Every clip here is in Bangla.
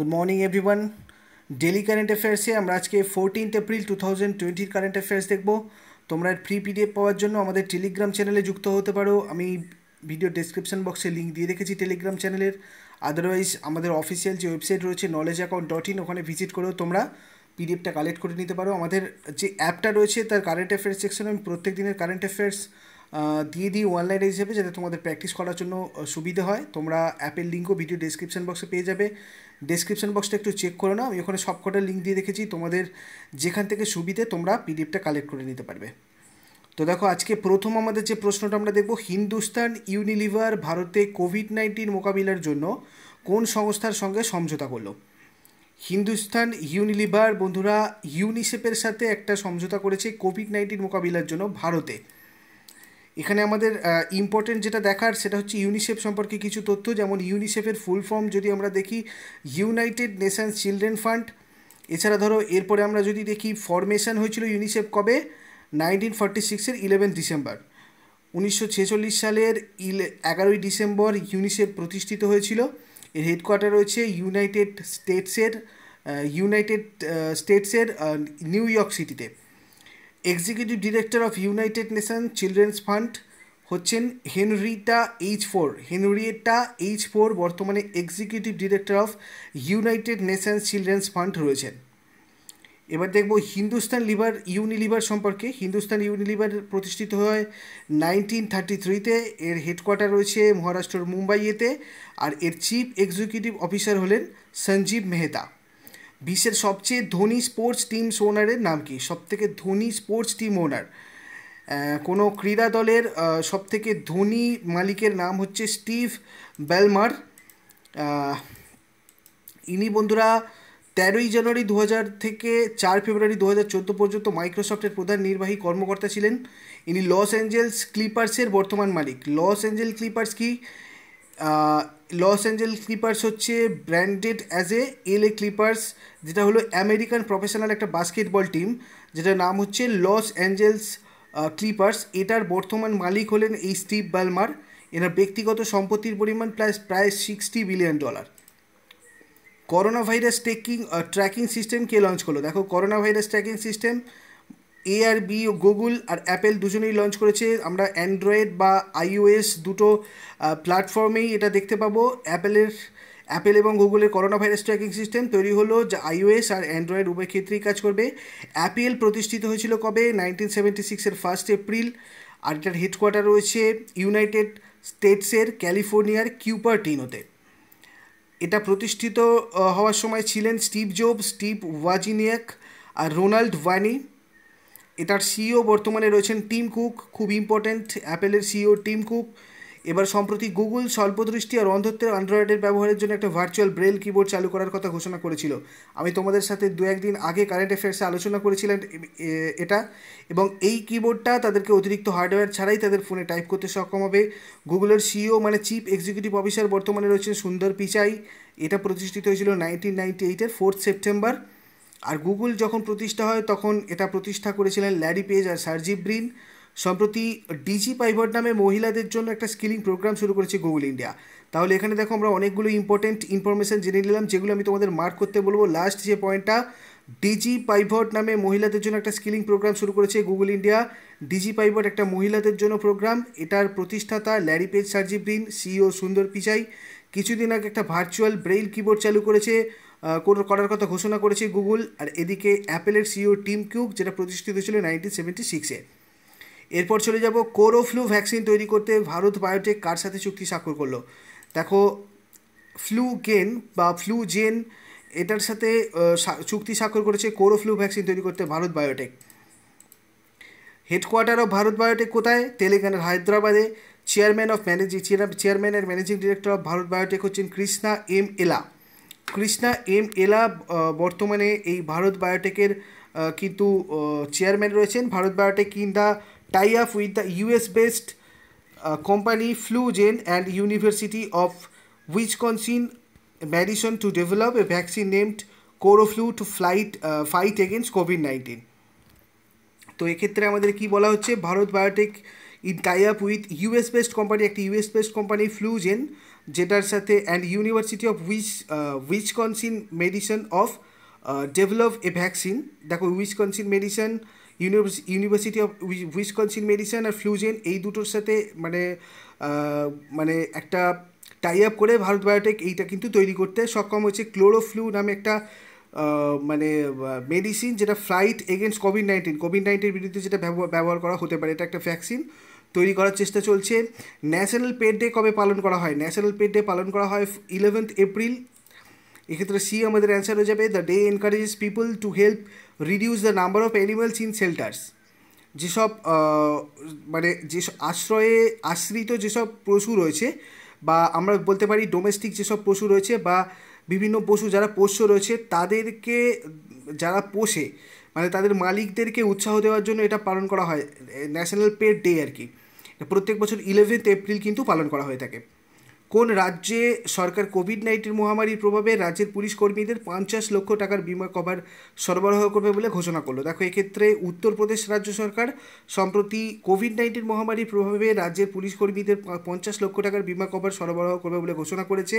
good morning everyone daily current অ্যাফেয়ার্সে আমরা আজকে ফোরটিন্থ এপ্রিল টু থাউজেন্ড টোয়েন্টির কারেন্ট অ্যাফেয়ার্স দেখবো তোমরা ফ্রি পিডিএফ পাওয়ার জন্য আমাদের টেলিগ্রাম চ্যানেলে যুক্ত হতে পারো আমি ভিডিও ডেসক্রিপশন বক্সে লিঙ্ক দিয়ে রেখেছি টেলিগ্রাম চ্যানেলের আদারওয়াইজ আমাদের অফিসিয়াল যে ওয়েবসাইট রয়েছে নলেজ অ্যাকাউন্ট ডট ইন ওখানে ভিজিট করেও তোমরা পিডিএফটা কালেক্ট করে নিতে পারো আমাদের যে অ্যাপটা রয়েছে তার কারেন্ট অ্যাফেয়ার্স সেকশন আমি প্রত্যেক দিনের কারেন্ট অ্যাফেয়ার্স দিয়ে দিই ওয়ান হিসেবে যাতে তোমাদের প্র্যাকটিস করার জন্য সুবিধে হয় তোমরা অ্যাপের লিঙ্কও ভিডিও ডিসক্রিপশান বক্সে পেয়ে যাবে ডিসক্রিপশান বক্সটা একটু চেক করে নাও আমি ওখানে সবকটা লিঙ্ক দিয়ে রেখেছি তোমাদের যেখান থেকে সুবিধে তোমরা পিডিএফটা কালেক্ট করে নিতে পারবে তো দেখো আজকে প্রথম আমাদের যে প্রশ্নটা আমরা দেখব হিন্দুস্তান ইউনিলিভার ভারতে কোভিড নাইন্টিন মোকাবিলার জন্য কোন সংস্থার সঙ্গে সমঝোতা করলো হিন্দুস্তান ইউনিলিভার বন্ধুরা ইউনিসেফের সাথে একটা সমঝোতা করেছে কোভিড নাইন্টিন মোকাবিলার জন্য ভারতে এখানে আমাদের ইম্পর্টেন্ট যেটা দেখার সেটা হচ্ছে ইউনিসেফ সম্পর্কে কিছু তথ্য যেমন ইউনিসেফের ফুল ফর্ম যদি আমরা দেখি ইউনাইটেড নেশনস চিলড্রেন ফান্ড এছাড়া ধরো এরপরে আমরা যদি দেখি ফর্মেশন হয়েছিল ইউনিসেফ কবে নাইনটিন ফর্টি সিক্সের ইলেভেন ডিসেম্বর উনিশশো ছেচল্লিশ সালের ইলে এগারোই ডিসেম্বর ইউনিসেফ প্রতিষ্ঠিত হয়েছিল এর হেডকোয়ার্টার রয়েছে ইউনাইটেড স্টেটসের ইউনাইটেড স্টেটসের নিউ ইয়র্ক সিটিতে executive director of United Nation children's fund হচ্ছেন Henrietta H Fore Henrietta H Fore বর্তমানে executive director of United Nations children's fund রয়েছেন এবার দেখব হিন্দুস্তান লিভার ইউনিলিভার সম্পর্কে হিন্দুস্তান ইউনিলিভার প্রতিষ্ঠিত হয় নাইনটিন থার্টি থ্রিতে এর হেডকোয়ার্টার রয়েছে মহারাষ্ট্রের মুম্বাইয়েতে আর এর চিফ এক্সিকিউটিভ অফিসার হলেন সঞ্জীব মেহতা বিশ্বের সবচেয়ে ধনী স্পোর্টস টিমস ওনারের নাম কি সবথেকে ধনী স্পোর্টস টিম ওনার কোনো ক্রীড়া দলের সবথেকে ধনী মালিকের নাম হচ্ছে স্টিভ বেলমার ইনি বন্ধুরা তেরোই জানুয়ারি দু থেকে চার ফেব্রুয়ারি দু পর্যন্ত মাইক্রোসফটের প্রধান নির্বাহী কর্মকর্তা ছিলেন ইনি লস অ্যাঞ্জেলস ক্লিপার্সের বর্তমান মালিক লস অ্যাঞ্জেল ক্লিপার্স কি লস অ্যাঞ্জেল ক্লিপার্স হচ্ছে branded as a L A Clippers যেটা হলো আমেরিকান প্রফেশনাল একটা বাস্কেটবল টিম যেটার নাম হচ্ছে লস অ্যাঞ্জেলস ক্লিপার্স এটার বর্তমান মালিক হলেন এই স্টিভ বালমার এনার ব্যক্তিগত সম্পত্তির পরিমাণ প্রায় প্রায় sixty billion dollar corona virus taking tracking system কে লঞ্চ করলো দেখো করোনা ভাইরাস ট্র্যাকিং সিস্টেম এ আর বি গুগল আর অ্যাপেল দুজনেই লঞ্চ করেছে আমরা অ্যান্ড্রয়েড বা আইওএস দুটো প্ল্যাটফর্মেই এটা দেখতে পাবো অ্যাপেলের অ্যাপেল এবং গুগলের করোনা ভাইরাস ট্র্যাকিং সিস্টেম তৈরি হলো যা আইওএস আর অ্যান্ড্রয়েড উভয় ক্ষেত্রেই কাজ করবে অ্যাপেল প্রতিষ্ঠিত হয়েছিল কবে নাইনটিন সেভেন্টি সিক্সের ফার্স্ট এপ্রিল আর এটার হেডকোয়ার্টার রয়েছে ইউনাইটেড স্টেটসের ক্যালিফোর্নিয়ার কিউপার টিনোতে এটা প্রতিষ্ঠিত হওয়ার সময় ছিলেন স্টিভ জোব স্টিভ ওয়াজিনিয়াক আর রোনাল্ড ওয়ানি এটার সিইও e বর্তমানে রয়েছেন টিম কুক খুব ইম্পর্ট্যান্ট অ্যাপেলের সিইও e টিম কুক এবার সম্প্রতি গুগল স্বল্পদৃষ্টি আর অন্ধত্বের অ্যান্ড্রয়েডের ব্যবহারের জন্য একটা ভার্চুয়াল ব্রেল কিবোর্ড চালু করার কথা ঘোষণা করেছিল আমি তোমাদের সাথে দু একদিন আগে কারেন্ট অ্যাফেয়ার্সে আলোচনা করেছিলাম এটা এবং এই কিবোর্ডটা তাদেরকে অতিরিক্ত হার্ডওয়্যার ছাড়াই তাদের ফোনে টাইপ করতে সক্ষম হবে গুগলের সিইও e মানে চিফ এক্সিকিউটিভ অফিসার বর্তমানে রয়েছেন সুন্দর পিচাই এটা প্রতিষ্ঠিত হয়েছিল নাইনটিন নাইনটি এইটের ফোর্থ সেপ্টেম্বর আর গুগল যখন প্রতিষ্ঠা হয় তখন এটা প্রতিষ্ঠা করেছিলেন ল্যারি পেজ আর সার্জি ব্রিন সম্প্রতি ডিজি পাইভট নামে মহিলাদের জন্য একটা স্কিলিং প্রোগ্রাম শুরু করেছে গুগল ইন্ডিয়া তাহলে এখানে দেখো আমরা অনেকগুলো ইম্পর্টেন্ট ইনফরমেশান জেনে নিলাম যেগুলো আমি তোমাদের মার্ক করতে বলবো লাস্ট যে পয়েন্টটা ডিজি পাইভট নামে মহিলাদের জন্য একটা স্কিলিং প্রোগ্রাম শুরু করেছে গুগল ইন্ডিয়া ডিজি পাইভট একটা মহিলাদের জন্য প্রোগ্রাম এটার প্রতিষ্ঠাতা ল্যারি পেজ ব্রিন সিইও সুন্দর পিচাই কিছুদিন আগে একটা ভার্চুয়াল ব্রেইল কিবোর্ড চালু করেছে করার কথা ঘোষণা করেছে গুগল আর এদিকে অ্যাপেলের সিও টিম কিউক যেটা প্রতিষ্ঠিত ছিল নাইনটিন সেভেন্টি সিক্সে এরপর চলে যাব কোরোফ্লু ভ্যাকসিন তৈরি করতে ভারত বায়োটেক কার সাথে চুক্তি স্বাক্ষর করলো দেখো ফ্লু গেন বা ফ্লু জেন এটার সাথে চুক্তি স্বাক্ষর করেছে কোরোফ্লু ভ্যাকসিন তৈরি করতে Bharat Biotech headquarter of Bharat Biotech কোথায় তেলেঙ্গানার হায়দ্রাবাদে chairman of managing chairman and managing director of Bharat Biotech হচ্ছেন কৃষ্ণা এম এলা কৃষ্ণা এম এলা বর্তমানে এই ভারত বায়োটেকের কিন্তু চেয়ারম্যান রয়েছেন Bharat Biotech in the tie up with the US based company FluGen and university of Wisconsin Madison to develop a vaccine named CoroFlu to flight fight against COVID nineteen তো এক্ষেত্রে আমাদের কি বলা হচ্ছে Bharat Biotech in tie up with US based company একটি ইউএস বেসড কোম্পানি ফ্লুজেন যেটার সাথে and university of Wisconsin Madison of develop a vaccine দেখো Wisconsin Madison university of কনসিন Madison আর ফিউজেন এই দুটোর সাথে মানে uh, মানে একটা টাই আপ করে ভারত বায়োটেক এইটা কিন্তু তৈরি করতে সক্ষম হয়েছে ক্লোরোফ্লু নামে একটা uh, মানে মেডিসিন uh, যেটা flight against COVID nineteen COVID নাইন্টিনের বিরুদ্ধে যেটা ব্যবহার করা হতে পারে এটা একটা ভ্যাকসিন তৈরি করার চেষ্টা চলছে ন্যাশনাল পেড ডে কবে পালন করা হয় ন্যাশনাল পেড ডে পালন করা হয় ইলেভেন্থ এপ্রিল এক্ষেত্রে সি আমাদের অ্যান্সার হয়ে যাবে the day encourages people to help reduce the number of animals in shelters যেসব মানে যেসব আশ্রয়ে আশ্রিত যেসব পশু রয়েছে বা আমরা বলতে পারি ডোমেস্টিক যেসব পশু রয়েছে বা বিভিন্ন পশু যারা পোষ্য রয়েছে তাদেরকে যারা পোষে মানে তাদের মালিকদেরকে উৎসাহ দেওয়ার জন্য এটা পালন করা হয় ন্যাশনাল পেড ডে আর কি প্রত্যেক বছর ইলেভেন্থ এপ্রিল কিন্তু পালন করা হয়ে থাকে কোন রাজ্যে সরকার কোভিড নাইন্টিন মহামারীর প্রভাবে রাজ্যের পুলিশ কর্মীদের পঞ্চাশ লক্ষ টাকার বিমা কভার সরবরাহ করবে বলে ঘোষণা করলো দেখো এক্ষেত্রে উত্তরপ্রদেশ রাজ্য সরকার সম্প্রতি কোভিড নাইন্টিন মহামারীর প্রভাবে রাজ্যের পুলিশ কর্মীদের পঞ্চাশ লক্ষ টাকার বিমা কভার সরবরাহ করবে বলে ঘোষণা করেছে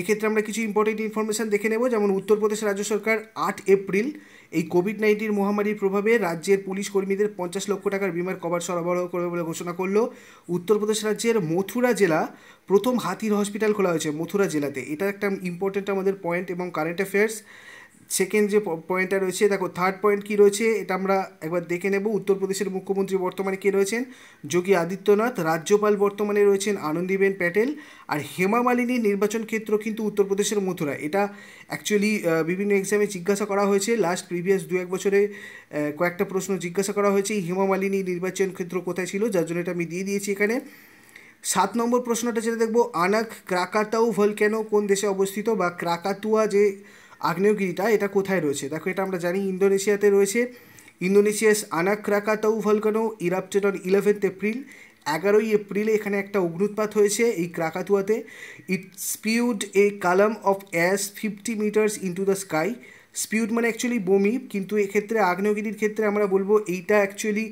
এক্ষেত্রে আমরা কিছু ইম্পর্টেন্ট ইনফরমেশান দেখে নেব যেমন উত্তরপ্রদেশ রাজ্য সরকার আট এপ্রিল এই কোভিড নাইন্টিন মহামারীর প্রভাবে রাজ্যের পুলিশ কর্মীদের পঞ্চাশ লক্ষ টাকার বিমার কভার সরবরাহ করবে বলে ঘোষণা করলো উত্তরপ্রদেশ রাজ্যের মথুরা জেলা প্রথম হাতির হসপিটাল খোলা হয়েছে মথুরা জেলাতে এটা একটা ইম্পর্টেন্ট আমাদের পয়েন্ট এবং কারেন্ট অ্যাফেয়ার্স সেকেন্ড যে পয়েন্টটা রয়েছে দেখো থার্ড পয়েন্ট কী রয়েছে এটা আমরা একবার দেখে নেব উত্তরপ্রদেশের মুখ্যমন্ত্রী বর্তমানে কে রয়েছেন যোগী আদিত্যনাথ রাজ্যপাল বর্তমানে রয়েছেন আনন্দীবেন প্যাটেল আর হেমা মালিনীর নির্বাচন ক্ষেত্র কিন্তু উত্তরপ্রদেশের মথুরা এটা অ্যাকচুয়ালি বিভিন্ন এক্সামে জিজ্ঞাসা করা হয়েছে লাস্ট প্রিভিয়াস দু এক বছরে কয়েকটা প্রশ্ন জিজ্ঞাসা করা হয়েছে এই হেমা মালিনী নির্বাচন ক্ষেত্র কোথায় ছিল যার জন্য এটা আমি দিয়ে দিয়েছি এখানে সাত নম্বর প্রশ্নটা যেটা দেখবো আনাক ক্রাকাতাউ কেন কোন দেশে অবস্থিত বা ক্রাকাতুয়া যে আগ্নেয়গিরিটা এটা কোথায় রয়েছে দেখো এটা আমরা জানি ইন্দোনেশিয়াতে রয়েছে Indonesia's Anak Krakatau volcano erupted on eleventh April এগারোই এপ্রিলে এখানে একটা অগ্নুৎপাত হয়েছে এই ক্রাকাতুয়াতে it spewed a column of ash fifty metres into the sky spewed মানে অ্যাকচুয়ালি বমি কিন্তু এক্ষেত্রে আগ্নেয়গিরির ক্ষেত্রে আমরা বলবো এইটা অ্যাকচুয়ালি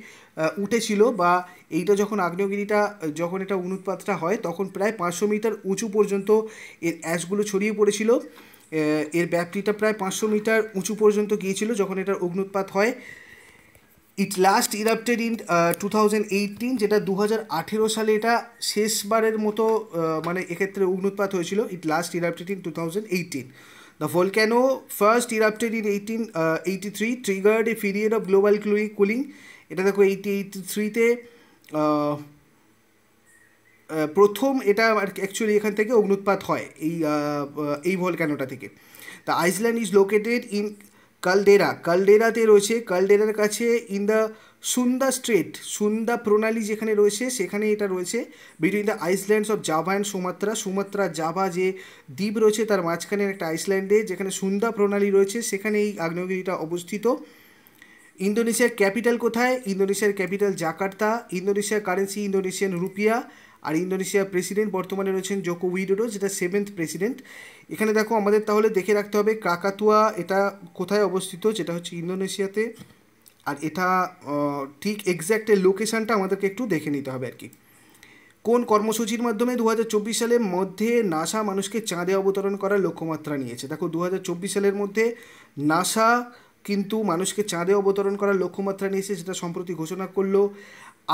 উঠেছিল বা এইটা যখন আগ্নেয়গিরিটা যখন এটা অনুৎপাতটা হয় তখন প্রায় পাঁচশো মিটার উঁচু পর্যন্ত এর অ্যাশগুলো ছড়িয়ে পড়েছিল এর ব্যাপ্তিটা প্রায় পাঁচশো মিটার উঁচু পর্যন্ত গিয়েছিল যখন এটার অগ্নুৎপাত হয় it last erupted in two thousand eighteen যেটা দু হাজার আঠেরো সালে এটা শেষবারের মতো মানে এক্ষেত্রে অগ্নুৎপাত হয়েছিল it last erupted in two thousand first erupted in eighteen eighty three triggered a period of global ক্লুই কুলিং এটা দেখো এইটি এইটি থ্রিতে প্রথম এটা আর অ্যাকচুয়ালি এখান থেকে অগ্নুৎপাত হয় এই এই ক্যানোটা থেকে the island is located in caldera কালডেরাতে রয়েছে কালডেরার কাছে in the Sunda Strait Sunda প্রণালী যেখানে রয়েছে সেখানে এটা রয়েছে between the islands of Java and Sumatra Sumatra Java যে দ্বীপ রয়েছে তার মাঝখানের একটা আইসল্যান্ডে যেখানে সুন্দা প্রণালী রয়েছে সেখানে এই আগ্নেয়গিরিটা অবস্থিত ইন্দোনেশিয়ার ক্যাপিটাল কোথায় ইন্দোনেশিয়ার ক্যাপিটাল জাকার্তা ইন্দোনেশিয়ার কারেন্সি ইন্দোনেশিয়ান রুপিয়া আর ইন্দোনেশিয়ার প্রেসিডেন্ট বর্তমানে রয়েছেন জোকো উইডোডো যেটা সেভেন্থ প্রেসিডেন্ট এখানে দেখো আমাদের তাহলে দেখে রাখতে হবে কাকাতুয়া এটা কোথায় অবস্থিত যেটা হচ্ছে ইন্দোনেশিয়াতে আর এটা ঠিক এক্স্যাক্ট লোকেশানটা আমাদেরকে একটু দেখে নিতে হবে আর কি কোন কর্মসূচির মাধ্যমে দু সালের মধ্যে নাসা মানুষকে চাঁদে অবতরণ করার লক্ষ্যমাত্রা নিয়েছে দেখো দু সালের মধ্যে নাসা কিন্তু মানুষকে চাঁদে অবতরণ করার লক্ষ্যমাত্রা নিয়েছে সেটা সম্প্রতি ঘোষণা করলো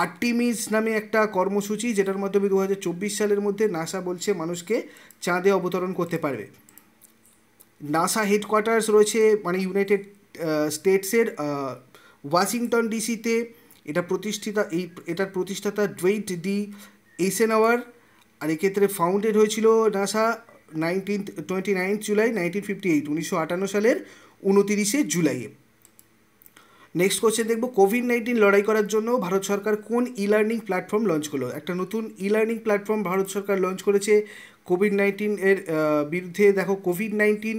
আর্টিমিস নামে একটা কর্মসূচি যেটার মাধ্যমে দু সালের মধ্যে নাসা বলছে মানুষকে চাঁদে অবতরণ করতে পারবে নাসা হেডকোয়ার্টার্স রয়েছে মানে ইউনাইটেড স্টেটসের ওয়াশিংটন ডিসিতে এটা প্রতিষ্ঠিতা এই এটার প্রতিষ্ঠাতা ডুয়েট ডি এসেনাওয়ার আর এক্ষেত্রে ফাউন্ডেড হয়েছিল NASA nineteen twenty nine July nineteen fifty eight উনিশশো আটান্ন সালের উনতিরিশে জুলাইয়ে নেক্সট কোশ্চেন দেখবো কোভিড নাইন্টিন লড়াই করার জন্য ভারত সরকার কোন ই লার্নিং প্ল্যাটফর্ম লঞ্চ করলো একটা নতুন ই লার্নিং প্ল্যাটফর্ম ভারত সরকার লঞ্চ করেছে কোভিড নাইন্টিন এর বিরুদ্ধে দেখো কোভিড নাইন্টিন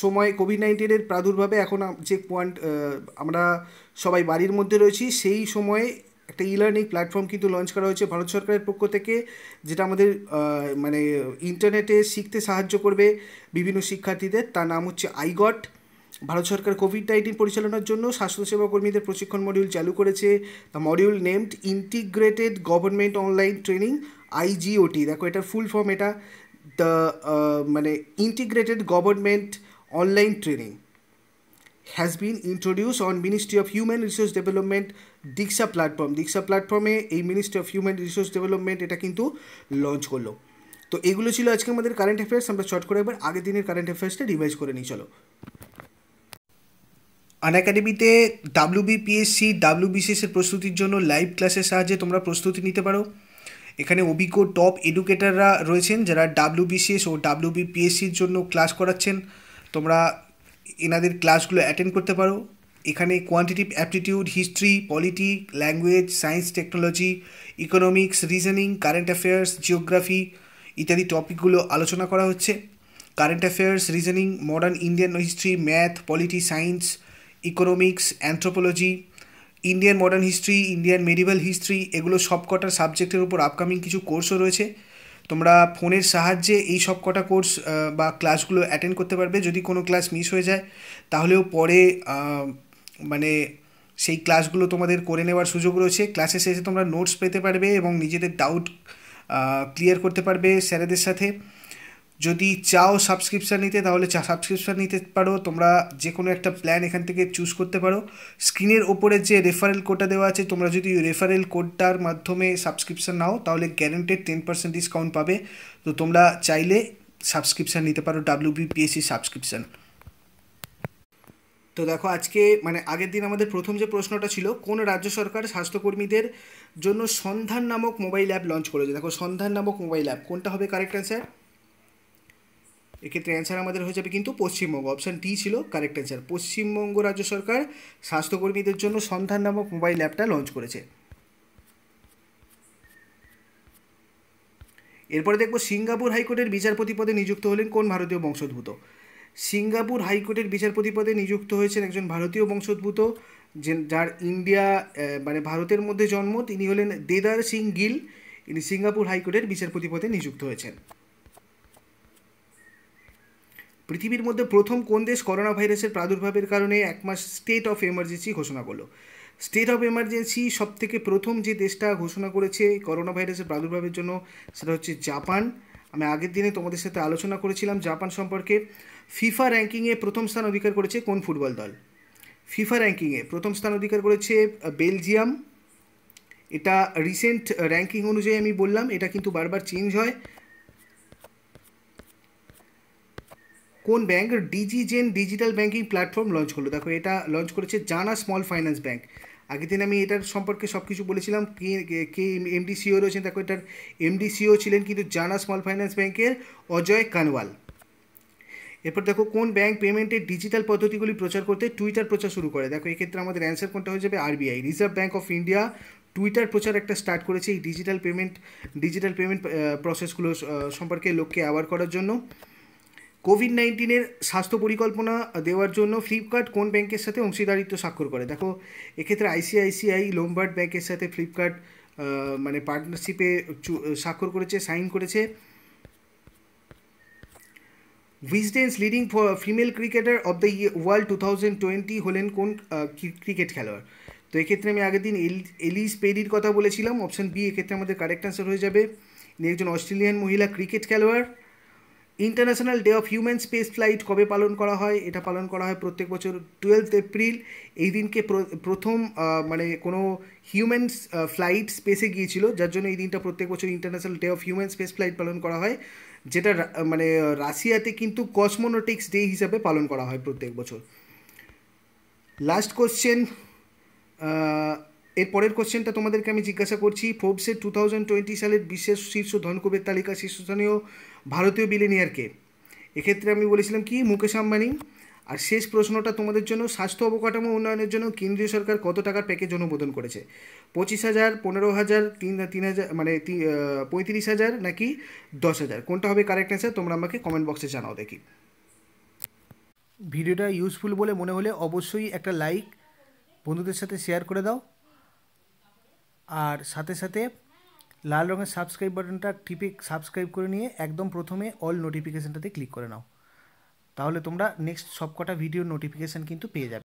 সময় কোভিড নাইন্টিনের প্রাদুর্ভাবে এখন যে পয়েন্ট আমরা সবাই বাড়ির মধ্যে রয়েছি সেই সময়ে একটা ই লার্নিং প্ল্যাটফর্ম কিন্তু লঞ্চ করা হয়েছে ভারত সরকারের পক্ষ থেকে যেটা আমাদের মানে ইন্টারনেটে শিখতে সাহায্য করবে বিভিন্ন শিক্ষার্থীদের তার নাম হচ্ছে আইগট ভারত সরকার কোভিড নাইন্টিন পরিচালনার জন্য স্বাস্থ্যসেবা কর্মীদের প্রশিক্ষণ মডিউল চালু করেছে the module named integrated government online training iGOT দেখো এটার ফুল ফর্ম এটা দ্য মানে integrated government online training has been introduce on ministry of human resource development Diksha platform Diksha প্ল্যাটফর্মে এই ministry of human resource development এটা কিন্তু লঞ্চ করলো তো এগুলো ছিল আজকে আমাদের কারেন্ট অ্যাফেয়ার্স আমরা শর্ট করে একবার আগের দিনের কারেন্ট অ্যাফেয়ার্সটা রিভাইজ করে নিই চলো আন বিপিএসসি ডাব্লিউবিপিএসসি ডাব্লিউবিসিএসের প্রস্তুতির জন্য লাইভ ক্লাসের সাহায্যে তোমরা প্রস্তুতি নিতে পারো এখানে অভিজ্ঞ টপ এডুকেটাররা রয়েছেন যারা ডাব্লিউবিসিএস ও বিপিএসসির জন্য ক্লাস করাচ্ছেন তোমরা এনাদের ক্লাসগুলো অ্যাটেন্ড করতে পারো এখানে quantitative aptitude history polity language science technology economics reasoning current affairs geography ইত্যাদি টপিকগুলো আলোচনা করা হচ্ছে current affairs reasoning modern Indian history math polity science economics anthropology Indian modern history Indian medieval history এগুলো সবকটা সাবজেক্টের উপর আপকামিং কিছু কোর্সও রয়েছে তোমরা ফোনের সাহায্যে এই সব কটা কোর্স বা ক্লাসগুলো অ্যাটেন্ড করতে পারবে যদি কোনো ক্লাস মিস হয়ে যায় তাহলেও পরে মানে সেই ক্লাসগুলো তোমাদের করে নেওয়ার সুযোগ রয়েছে ক্লাসে শেষে তোমরা নোটস পেতে পারবে এবং নিজেদের ডাউট ক্লিয়ার করতে পারবে স্যারেদের সাথে যদি চাও সাবস্ক্রিপশান নিতে তাহলে সাবস্ক্রিপশান নিতে পারো তোমরা যে কোনো একটা প্ল্যান এখান থেকে চুজ করতে পারো স্ক্রিনের ওপরে যে রেফারেল কোডটা দেওয়া আছে তোমরা যদি রেফারেল কোডটার মাধ্যমে সাবস্ক্রিপশান নাও তাহলে গ্যারেন্টেড টেন পার্সেন্ট ডিসকাউন্ট পাবে তো তোমরা চাইলে সাবস্ক্রিপশান নিতে পারো ডাব্লিউ বিপিএসসি সাবস্ক্রিপশান তো দেখো আজকে মানে আগের দিন আমাদের প্রথম যে প্রশ্নটা ছিল কোন রাজ্য সরকার স্বাস্থ্যকর্মীদের জন্য সন্ধান নামক মোবাইল অ্যাপ লঞ্চ করেছে দেখো সন্ধান নামক মোবাইল অ্যাপ কোনটা হবে কারেক্ট অ্যান্সার এক্ষেত্রে অ্যান্সার আমাদের হয়ে যাবে কিন্তু পশ্চিমবঙ্গ অপশান ডি ছিল কারেক্ট অ্যান্সার পশ্চিমবঙ্গ রাজ্য সরকার স্বাস্থ্যকর্মীদের জন্য সন্ধান নামক মোবাইল অ্যাপটা লঞ্চ করেছে এরপরে দেখব সিঙ্গাপুর হাইকোর্টের বিচারপতি পদে নিযুক্ত হলেন কোন ভারতীয় বংশোদ্ভূত সিঙ্গাপুর হাইকোর্টের বিচারপতি পদে নিযুক্ত হয়েছেন একজন ভারতীয় বংশোদ্ভূত যে যার ইন্ডিয়া মানে ভারতের মধ্যে জন্ম তিনি হলেন দেদার সিং গিল ইনি সিঙ্গাপুর হাইকোর্টের বিচারপতি পদে নিযুক্ত হয়েছেন পৃথিবীর মধ্যে প্রথম কোন দেশ করোনা ভাইরাসের প্রাদুর্ভাবের কারণে এক মাস স্টেট অফ এমার্জেন্সি ঘোষণা করলো স্টেট অফ এমার্জেন্সি সব থেকে প্রথম যে দেশটা ঘোষণা করেছে করোনা ভাইরাসের প্রাদুর্ভাবের জন্য সেটা হচ্ছে জাপান আমি আগের দিনে তোমাদের সাথে আলোচনা করেছিলাম জাপান সম্পর্কে ফিফা র্যাঙ্কিংয়ে প্রথম স্থান অধিকার করেছে কোন ফুটবল দল ফিফা র্যাঙ্কিংয়ে প্রথম স্থান অধিকার করেছে বেলজিয়াম এটা রিসেন্ট র্যাঙ্কিং অনুযায়ী আমি বললাম এটা কিন্তু বারবার চেঞ্জ হয় কোন ব্যাঙ্ক ডিজিজেন ডিজিটাল ব্যাঙ্কিং প্ল্যাটফর্ম লঞ্চ করলো দেখো এটা লঞ্চ করেছে জানা স্মল ফাইন্যান্স ব্যাঙ্ক আগের দিন আমি এটার সম্পর্কে সব কিছু বলেছিলাম কে কে এমডি সিও রয়েছেন দেখো এটার এমডি সিও ছিলেন কিন্তু জানা স্মল ফাইন্যান্স ব্যাংকের অজয় কানওয়াল এরপর দেখো কোন ব্যাংক পেমেন্টের ডিজিটাল পদ্ধতিগুলি প্রচার করতে টুইটার প্রচার শুরু করে দেখো এক্ষেত্রে আমাদের অ্যান্সার কোনটা হয়ে যাবে RBI Reserve Bank of India Twitter প্রচার একটা স্টার্ট করেছে এই ডিজিটাল পেমেন্ট ডিজিটাল পেমেন্ট প্রসেসগুলো সম্পর্কে লোককে অ্যাওয়ার করার জন্য কোভিড নাইন্টিনের স্বাস্থ্য পরিকল্পনা দেওয়ার জন্য ফ্লিপকার্ট কোন ব্যাংকের সাথে অংশীদারিত্ব স্বাক্ষর করে দেখো এক্ষেত্রে আইসিআইসিআই লোমবার্ড ব্যাংকের সাথে ফ্লিপকার্ট মানে পার্টনারশিপে স্বাক্ষর করেছে সাইন করেছে Wisden's leading female cricketer of the world two thousand twenty হলেন কোন ক্রিকেট খেলোয়াড় তো এক্ষেত্রে আমি আগের দিন এলিস পেরির কথা বলেছিলাম অপশান বি এক্ষেত্রে আমাদের কারেক্ট আনসার হয়ে যাবে একজন অস্ট্রেলিয়ান মহিলা ক্রিকেট খেলোয়াড় international day of human space flight কবে পালন করা হয় এটা পালন করা হয় প্রত্যেক বছর টুয়েলথ এপ্রিল এই দিনকে প্রথম মানে কোনো হিউম্যান ফ্লাইট স্পেসে গিয়েছিল যার জন্য এই দিনটা প্রত্যেক বছর international day of human space flight পালন করা হয় যেটা মানে রাশিয়াতে কিন্তু কসমোনোটিক্স ডে হিসাবে পালন করা হয় প্রত্যেক বছর লাস্ট কোশ্চেন এর পরের কোশ্চেনটা তোমাদেরকে আমি জিজ্ঞাসা করছি ফোর্বসের টু থাউজেন্ড টোয়েন্টি সালের বিশ্বের শীর্ষ ধনকুবের তালিকা শীর্ষস্থানীয় ভারতীয় বিলিনিয়ারকে এক্ষেত্রে আমি বলেছিলাম কি মুকেশ আম্বানি আর শেষ প্রশ্নটা তোমাদের জন্য স্বাস্থ্য অবকাঠামো উন্নয়নের জন্য কেন্দ্রীয় সরকার কত টাকার প্যাকেজ অনুমোদন করেছে পঁচিশ হাজার পনেরো হাজার তিন তিন হাজার মানে পঁয়ত্রিশ হাজার নাকি দশ হাজার কোনটা হবে কারেক্ট অ্যান্সার তোমরা আমাকে কমেন্ট বক্সে জানাও দেখি ভিডিওটা ইউজফুল বলে মনে হলে অবশ্যই একটা লাইক বন্ধুদের সাথে শেয়ার করে দাও আর সাথে সাথে লাল রঙের সাবস্ক্রাইব বাটনটা টিপে সাবস্ক্রাইব করে নিয়ে একদম প্রথমে অল নোটিফিকেশানটাতে ক্লিক করে নাও তাহলে তোমরা নেক্সট সবকটা ভিডিও নোটিফিকেশান কিন্তু পেয়ে যাবে